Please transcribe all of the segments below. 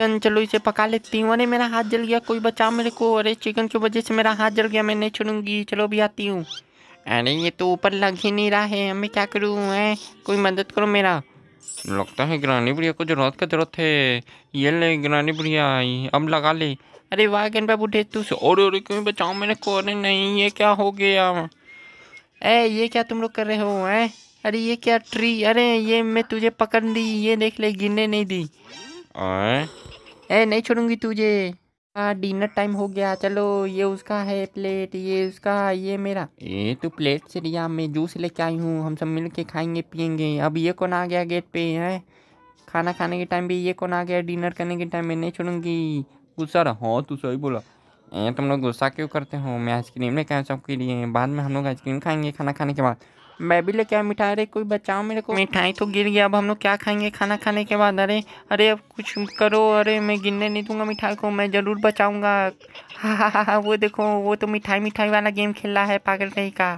chicken चलो इसे पका लेती हूँ अरे मेरा हाथ जल गया कोई बचा मेरे को अरे चिकन की वजह से मेरा हाथ जल गया मैं नहीं छोड़ूंगी चलो भी आती हूँ अरे ये तो ऊपर लग ही नहीं रहा है मैं क्या करूँ है कोई मदद करो मेरा लगता है ग्रानी बुढ़िया को जरूरत का जरूरत है ये ले ग्रानी बुढ़िया आई अब लगा ले अरे वाह गन बाबू ढे तू और और क्यों बचाओ मेरे को अरे नहीं ये क्या हो गया ऐ ये क्या तुम लोग कर रहे हो ऐ अरे ये क्या ट्री अरे ये मैं तुझे पकड़ दी ये देख ले गिरने नहीं दी ए नहीं छोड़ूंगी तुझे हाँ डिनर टाइम हो गया चलो ये उसका है प्लेट ये उसका ये मेरा ये तू प्लेट से लिया मैं जूस लेके आई हूँ हम सब मिल के खाएंगे पियेंगे अब ये कौन आ गया गेट पे है खाना खाने के टाइम भी ये कौन आ गया डिनर करने के टाइम में नहीं छोड़ूंगी गुस्सा रहा हाँ तू सही बोला ए तुम लोग गुस्सा क्यों करते हो मैं आइसक्रीम लेके आया सबके लिए बाद में हम लोग आइसक्रीम खाएंगे खाना खाने के बाद मैं भी लेके आया मिठाई अरे कोई बचाओ मेरे को मिठाई तो गिर गया अब हम लोग क्या खाएंगे खाना खाने के बाद अरे अरे अब कुछ करो अरे मैं गिरने नहीं दूंगा मिठाई को मैं ज़रूर बचाऊंगा हाँ हाँ हाँ हा, वो देखो वो तो मिठाई मिठाई वाला गेम खेल रहा है पागल रही का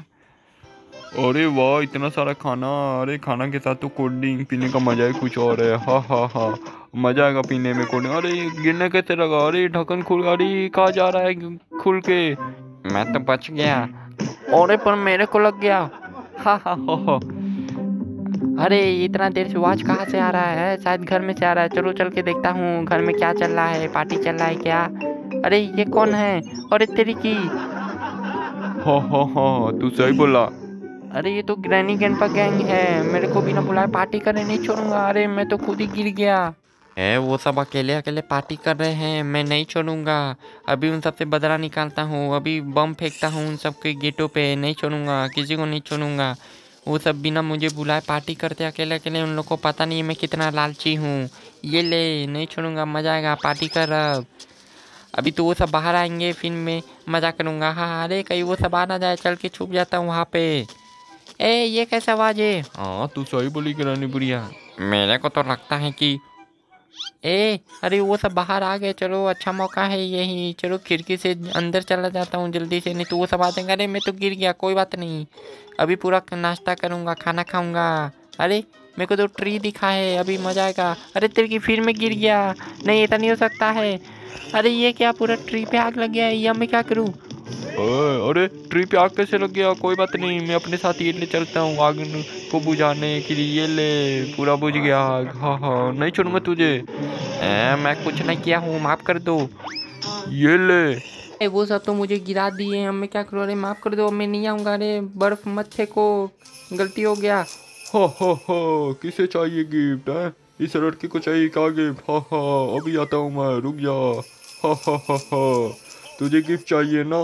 अरे वाह इतना सारा खाना अरे खाना के साथ तो कोल्ड ड्रिंक पीने का मज़ा ही कुछ और है हाँ हाँ हाँ मज़ा आएगा पीने में कोल्ड अरे गिरने कैसे लगा अरे ढक्कन खुल अरे कहा जा रहा है खुल के मैं तो बच गया अरे पर मेरे को लग गया अरे इतना देर से वॉच कहाँ से आ रहा है शायद घर में से आ रहा है चलो चल के देखता हूँ घर में क्या चल रहा है पार्टी चल रहा है क्या अरे ये कौन है अरे तेरी की हो हो हो तू सही बोला अरे ये तो ग्रैनी गैंग है मेरे को भी ना बुलाए पार्टी करने नहीं छोड़ूंगा अरे मैं तो खुद ही गिर गया है वो सब अकेले अकेले पार्टी कर रहे हैं मैं नहीं छोड़ूंगा अभी उन सबसे बदला निकालता हूँ अभी बम फेंकता हूँ उन सबके गेटों पे नहीं छोड़ूंगा किसी को नहीं छोड़ूंगा वो सब बिना मुझे बुलाए पार्टी करते अकेले अकेले उन लोग को पता नहीं मैं कितना लालची हूँ ये ले नहीं छोड़ूंगा मज़ा आएगा पार्टी कर अब अभी तो वो सब बाहर आएंगे फिर मैं मज़ा करूँगा हाँ, हाँ अरे कहीं वो सब आ ना जाए चल के छुप जाता हूँ वहाँ पे ए ये कैसा आवाज़ है हाँ तू सही बोली कि रानी बुढ़िया मेरे को तो लगता है कि ए अरे वो सब बाहर आ गए चलो अच्छा मौका है यही चलो खिड़की से अंदर चला जाता हूँ जल्दी से नहीं तो वो सब आ जाएंगे अरे मैं तो गिर गया कोई बात नहीं अभी पूरा नाश्ता करूँगा खाना खाऊँगा अरे मेरे को तो ट्री दिखा है अभी मज़ा आएगा अरे तेरे की फिर मैं गिर गया नहीं ऐसा नहीं हो सकता है अरे ये क्या पूरा ट्री पे आग लग गया है या मैं क्या करूँ अरे ट्री पे आग कैसे लग गया कोई बात नहीं मैं अपने साथ ये ले चलता हूँ आग को बुझाने के लिए ले पूरा बुझ गया आग हाँ हाँ नहीं छोड़ मैं तुझे आ, मैं कुछ नहीं किया हूँ माफ़ कर दो ये ले ए, वो सब तो मुझे गिरा दिए हैं मैं क्या करूँ अरे माफ़ कर दो मैं नहीं आऊँगा अरे बर्फ़ मच्छे को गलती हो गया हो हो हो किसे चाहिए गिफ्ट है इस लड़की को चाहिए क्या गिफ्ट हाँ हाँ अभी आता हूँ मैं रुक जा हाँ हाँ हाँ हाँ तुझे गिफ्ट चाहिए ना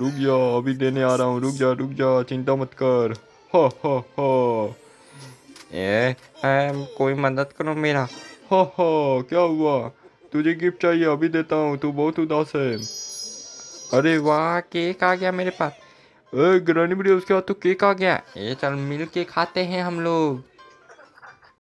रुक जा अभी देने आ रहा हूँ रुक जा रुक जा चिंता मत कर हो हो हो कोई मदद करो मेरा हो हो क्या हुआ तुझे गिफ्ट चाहिए अभी देता हूँ तू बहुत उदास है अरे वाह केक आ गया मेरे पास ए ग्रैनी उसके बाद तो केक आ गया ये चल मिल के खाते हैं हम लोग